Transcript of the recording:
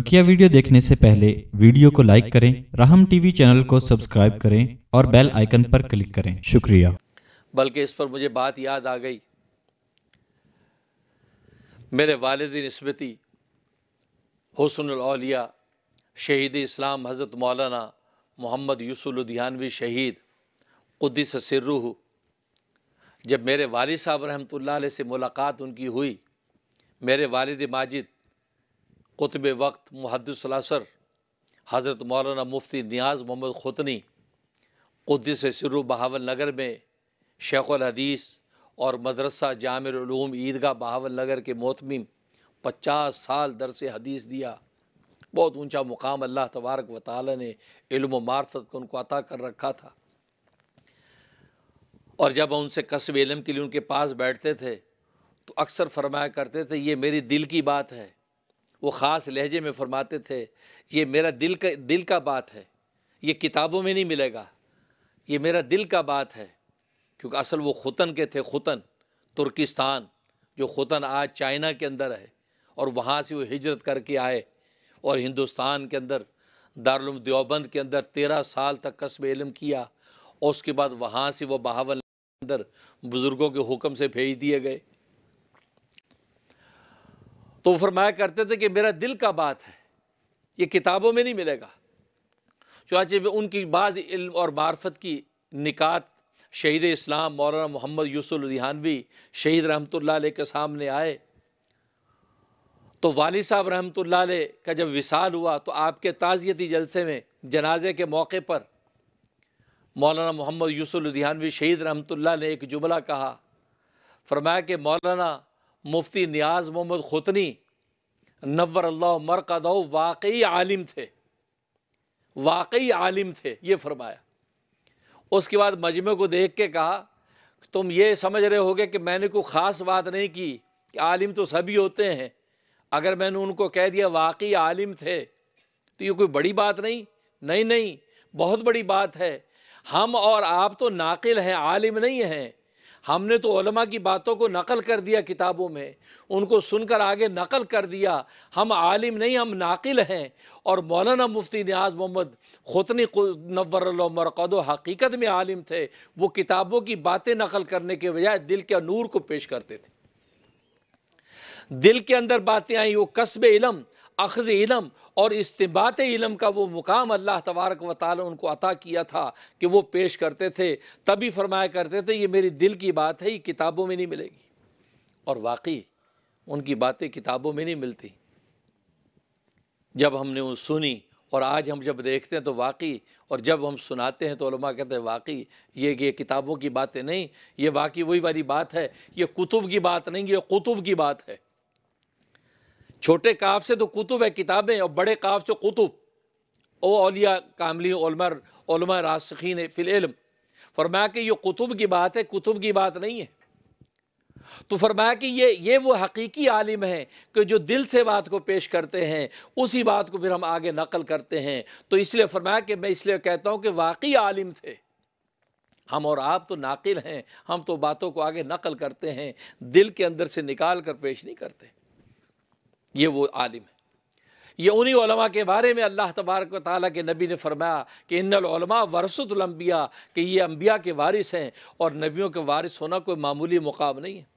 बकिया वीडियो देखने से पहले वीडियो को लाइक करें राहम टीवी चैनल को सब्सक्राइब करें और बेल आइकन पर क्लिक करें शुक्रिया बल्कि इस पर मुझे बात याद आ गई मेरे वालद नस्बती हसनौलिया शहीद इस्लाम हज़रत मौलाना मोहम्मद यूसुलुदियानवी शहीद उद्दीस सिर्रूह जब मेरे वाल साहब रहमत से मुलाकात उनकी हुई मेरे वालद माजिद कुतब वक्त मुहदसलासर हज़रत मौलाना मुफ्ती न्याज मोहम्मद ख़ुतनी से सिर बहावल नगर में शेखुल हदीस और मदरसा जामिलूम ईदगाह बहावल नगर के मोतमिम पचास साल दर से हदीस दिया बहुत ऊँचा मुकाम अल्लाह तबारक व ताली ने इल्म मार्फत को उनको अता कर रखा था और जब उनसे कसब इलम के लिए उनके पास बैठते थे तो अक्सर फरमाया करते थे ये मेरी दिल की बात है वो ख़ास लहजे में फरमाते थे ये मेरा दिल का दिल का बात है ये किताबों में नहीं मिलेगा ये मेरा दिल का बात है क्योंकि असल वो खुतन के थे खुतन तुर्किस्तान जो खुतन आज चाइना के अंदर है और वहाँ से वो हिजरत करके आए और हिंदुस्तान के अंदर दारुल देवबंद के अंदर तेरह साल तक कस्ब इलम किया और उसके बाद वहाँ से वो बहावल अंदर बुज़ुर्गों के हुक्म से भेज दिए गए तो फरमाया करते थे कि मेरा दिल का बात है ये किताबों में नहीं मिलेगा चुनाचे उनकी बाज़ इल्म और मार्फत की निकात शहीद इस्लाम मौलाना मोहम्मद यूसुफ रिहानवी शहीद रहमत के सामने आए तो वाली साहब रहमत का जब विसाल हुआ तो आपके ताज़ियती जलसे में जनाजे के मौके पर मौलाना मोहम्मद यूसुफ लुधियानवी शहीद रहमत ने एक जुमला कहा फरमाया कि मौलाना मुफ्ती नियाज मोहम्मद खुतनी नवर अल्लाह मरकद वाकई आलिम थे वाकई आलिम थे ये फरमाया उसके बाद मजमे को देख के कहा तुम ये समझ रहे होगे कि मैंने कोई ख़ास बात नहीं की कि आलिम तो सभी होते हैं अगर मैंने उनको कह दिया वाकई आलिम थे तो ये कोई बड़ी बात नहीं नहीं नहीं बहुत बड़ी बात है हम और आप तो नाकिल हैं आलिम नहीं हैं हमने तो उलमा की बातों को नकल कर दिया किताबों में उनको सुनकर आगे नकल कर दिया हम आलिम नहीं हम नाकिल हैं और मौलाना मुफ्ती न्याज मोहम्मद खुतनी मरकद हकीकत में आलिम थे वो किताबों की बातें नकल करने के बजाय दिल के नूर को पेश करते थे दिल के अंदर बातें आई वो कस्ब इलम अखज़ इलम और इस्तेबात इलम का वो मुकाम अल्लाह तबारक व ताली उनको अता किया था कि वो पेश करते थे तभी फरमाया करते थे ये मेरी दिल की बात है ये किताबों में नहीं मिलेगी और वाकई उनकी बातें किताबों में नहीं मिलती जब हमने उन सुनी और आज हम जब देखते हैं तो वाकई और जब हम सुनाते हैं तो उलमा कहते हैं वाकई ये ये किताबों की बातें नहीं ये वाकई वही वाली बात है ये कुतुब की बात नहीं ये कुतुब की बात है छोटे काफ से तो कुतुब है किताबें और बड़े काफ से कुतुब ओ अलिया कामली उलमा रासखीन फ़िलम फरमाया कि ये कुतुब की बात है कुतुब की बात नहीं है तो फरमाया कि ये ये वो हकीकी आलिम है कि जो दिल से बात को पेश करते हैं उसी बात को फिर हम आगे नकल करते हैं तो इसलिए फरमाया कि मैं इसलिए कहता हूँ कि वाकई आलिम थे हम और आप तो नाकिल हैं हम तो बातों को आगे नकल करते हैं दिल के अंदर से निकाल कर पेश नहीं करते ये वो आलिम है ये उन्हीं के बारे में अल्लाह तबारक ताली के नबी ने फरमाया कि इनलमा वरसतलम्बिया कि ये अम्बिया के वारिस हैं और नबियों के वारिस होना कोई मामूली मुकाम नहीं है